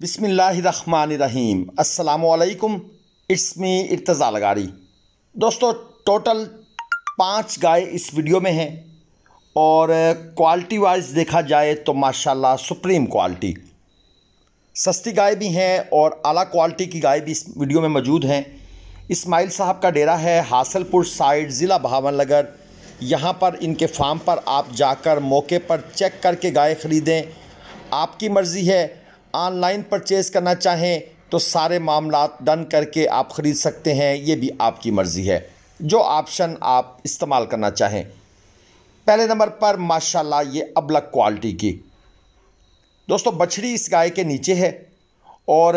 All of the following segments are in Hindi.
बिसमीम असलकुम इट्स मी इर्तज़ा लगारी दोस्तों टोटल पाँच गाय इस वीडियो में हैं और क्वालिटी वाइज देखा जाए तो माशाल्लाह सुप्रीम क्वालिटी सस्ती गाय भी हैं और आला क्वालिटी की गाय भी इस वीडियो में मौजूद हैं इस्माइल साहब का डेरा है हासलपुर साइड ज़िला भावन नगर यहाँ पर इनके फार्म पर आप जाकर मौके पर चेक करके गाय ख़रीदें आपकी मर्ज़ी है ऑनलाइन परचेज़ करना चाहें तो सारे मामला डन करके आप ख़रीद सकते हैं ये भी आपकी मर्ज़ी है जो ऑप्शन आप इस्तेमाल करना चाहें पहले नंबर पर माशाल्लाह ये अबलग क्वालिटी की दोस्तों बछड़ी इस गाय के नीचे है और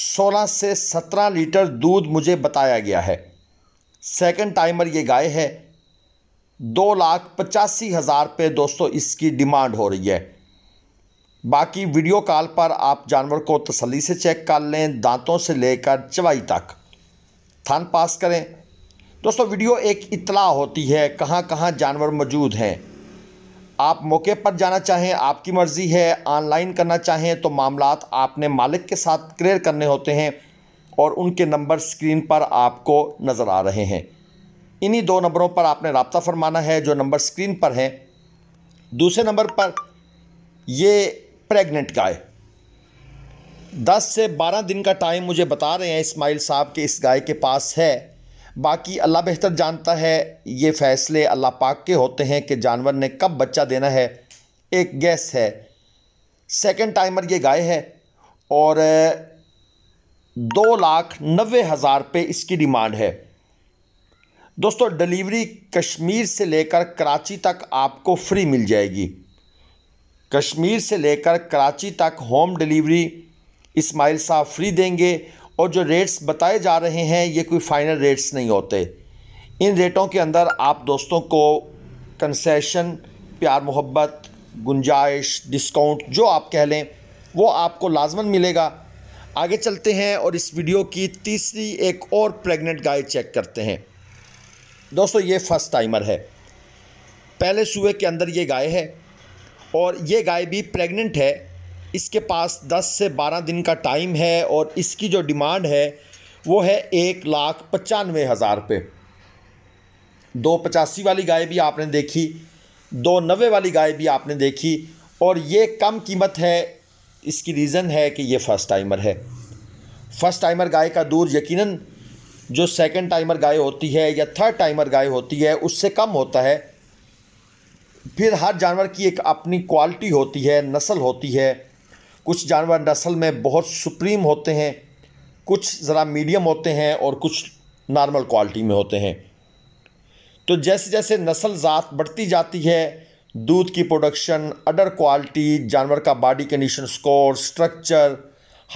16 से 17 लीटर दूध मुझे बताया गया है सेकंड टाइमर ये गाय है दो लाख पचासी हज़ार पे दोस्तों इसकी डिमांड हो रही है बाकी वीडियो कॉल पर आप जानवर को तसली से चेक कर लें दांतों से लेकर चवाई तक थान पास करें दोस्तों वीडियो एक इतला होती है कहाँ कहाँ जानवर मौजूद हैं आप मौके पर जाना चाहें आपकी मर्ज़ी है ऑनलाइन करना चाहें तो मामला आपने मालिक के साथ क्लियर करने होते हैं और उनके नंबर स्क्रीन पर आपको नज़र आ रहे हैं इन्हीं दो नंबरों पर आपने रबता फरमाना है जो नंबर स्क्रीन पर हैं दूसरे नंबर पर ये प्रेग्नेंट गाय दस से बारह दिन का टाइम मुझे बता रहे हैं इस्माइल साहब के इस गाय के पास है बाकी अल्लाह बेहतर जानता है ये फ़ैसले अल्लाह पाक के होते हैं कि जानवर ने कब बच्चा देना है एक गैस है सेकंड टाइमर ये गाय है और दो लाख नबे हज़ार पे इसकी डिमांड है दोस्तों डिलीवरी कश्मीर से लेकर कराची तक आपको फ्री मिल जाएगी कश्मीर से लेकर कराची तक होम डिलीवरी इस्माइल साहब फ्री देंगे और जो रेट्स बताए जा रहे हैं ये कोई फाइनल रेट्स नहीं होते इन रेटों के अंदर आप दोस्तों को कंसेशन प्यार मोहब्बत गुंजाइश डिस्काउंट जो आप कह लें वो आपको लाजमन मिलेगा आगे चलते हैं और इस वीडियो की तीसरी एक और प्रेग्नेंट गाय चेक करते हैं दोस्तों ये फर्स्ट टाइमर है पहले सुबह के अंदर ये गाय है और ये गाय भी प्रेग्नेंट है इसके पास 10 से 12 दिन का टाइम है और इसकी जो डिमांड है वो है एक लाख पचानवे हज़ार रुपये दो पचासी वाली गाय भी आपने देखी दो नबे वाली गाय भी आपने देखी और ये कम कीमत है इसकी रीज़न है कि ये फ़र्स्ट टाइमर है फ़र्स्ट टाइमर गाय का दूध यकीनन जो सेकंड टाइमर गाय होती है या थर्ड टाइमर गाय होती है उससे कम होता है फिर हर जानवर की एक अपनी क्वालिटी होती है नस्ल होती है कुछ जानवर नस्ल में बहुत सुप्रीम होते हैं कुछ ज़रा मीडियम होते हैं और कुछ नॉर्मल क्वालिटी में होते हैं तो जैसे जैसे नस्ल ज़ात बढ़ती जाती है दूध की प्रोडक्शन अडर क्वालिटी जानवर का body condition score structure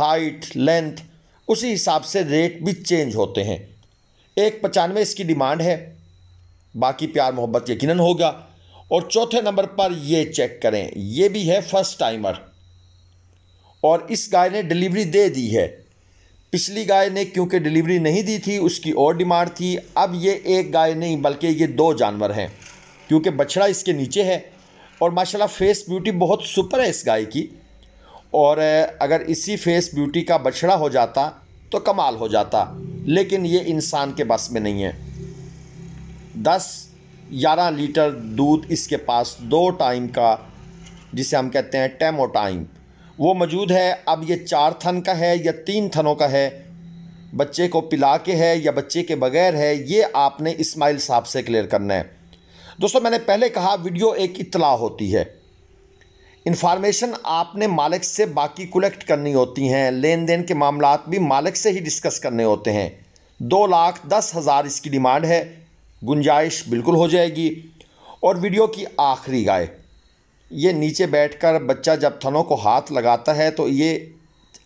height length उसी हिसाब से रेट भी चेंज होते हैं एक पचानवे इसकी डिमांड है बाकी प्यार मोहब्बत यकीनन होगा और चौथे नंबर पर ये चेक करें ये भी है फर्स्ट टाइमर और इस गाय ने डिलीवरी दे दी है पिछली गाय ने क्योंकि डिलीवरी नहीं दी थी उसकी और डिमांड थी अब ये एक गाय नहीं बल्कि ये दो जानवर हैं क्योंकि बछड़ा इसके नीचे है और माशाल्लाह फेस ब्यूटी बहुत सुपर है इस गाय की और अगर इसी फेस ब्यूटी का बछड़ा हो जाता तो कमाल हो जाता लेकिन ये इंसान के बस में नहीं है दस ग्यारह लीटर दूध इसके पास दो टाइम का जिसे हम कहते हैं टेमो टाइम वो मौजूद है अब ये चार थन का है या तीन थनों का है बच्चे को पिला के है या बच्चे के बगैर है ये आपने इस्माइल साहब से क्लियर करना है दोस्तों मैंने पहले कहा वीडियो एक इतला होती है इन्फॉर्मेशन आपने मालिक से बाकी कलेक्ट करनी होती हैं लेन देन के मामला भी मालिक से ही डिस्कस करने होते हैं दो लाख दस हज़ार इसकी डिमांड है गुंजाइश बिल्कुल हो जाएगी और वीडियो की आखिरी गाय ये नीचे बैठकर बच्चा जब थनों को हाथ लगाता है तो ये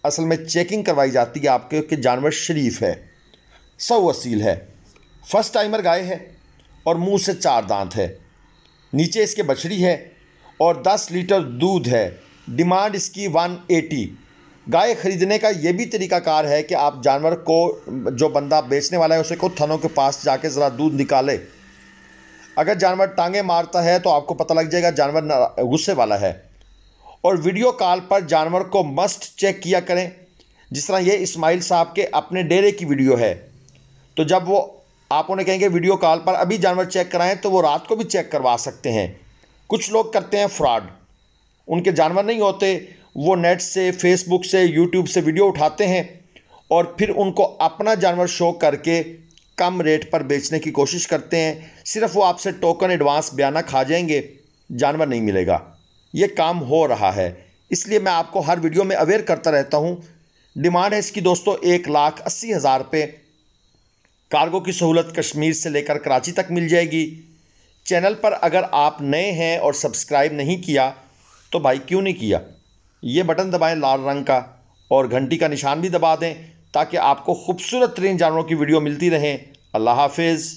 असल में चेकिंग करवाई जाती है आपके कि जानवर शरीफ है सौ असील है फर्स्ट टाइमर गाय है और मुंह से चार दांत है नीचे इसके बछड़ी है और 10 लीटर दूध है डिमांड इसकी 180 गाय खरीदने का ये भी तरीकाकार है कि आप जानवर को जो बंदा बेचने वाला है उसे को थनों के पास जाके ज़रा दूध निकाले अगर जानवर टांगे मारता है तो आपको पता लग जाएगा जानवर गुस्से वाला है और वीडियो कॉल पर जानवर को मस्ट चेक किया करें जिस तरह ये इस्माइल साहब के अपने डेरे की वीडियो है तो जब वो आप उन्हें कहेंगे वीडियो कॉल पर अभी जानवर चेक कराएं तो वो रात को भी चेक करवा सकते हैं कुछ लोग करते हैं फ्रॉड उनके जानवर नहीं होते वो नेट से फेसबुक से यूट्यूब से वीडियो उठाते हैं और फिर उनको अपना जानवर शो करके कम रेट पर बेचने की कोशिश करते हैं सिर्फ वो आपसे टोकन एडवांस बयाना खा जाएंगे जानवर नहीं मिलेगा ये काम हो रहा है इसलिए मैं आपको हर वीडियो में अवेयर करता रहता हूँ डिमांड है इसकी दोस्तों एक लाख अस्सी हज़ार रुपये कार्गो की सहूलत कश्मीर से लेकर कराची तक मिल जाएगी चैनल पर अगर आप नए हैं और सब्सक्राइब नहीं किया तो भाई क्यों नहीं किया ये बटन दबाएं लाल रंग का और घंटी का निशान भी दबा दें ताकि आपको खूबसूरत तरीन जानवरों की वीडियो मिलती रहें अल्लाह हाफिज़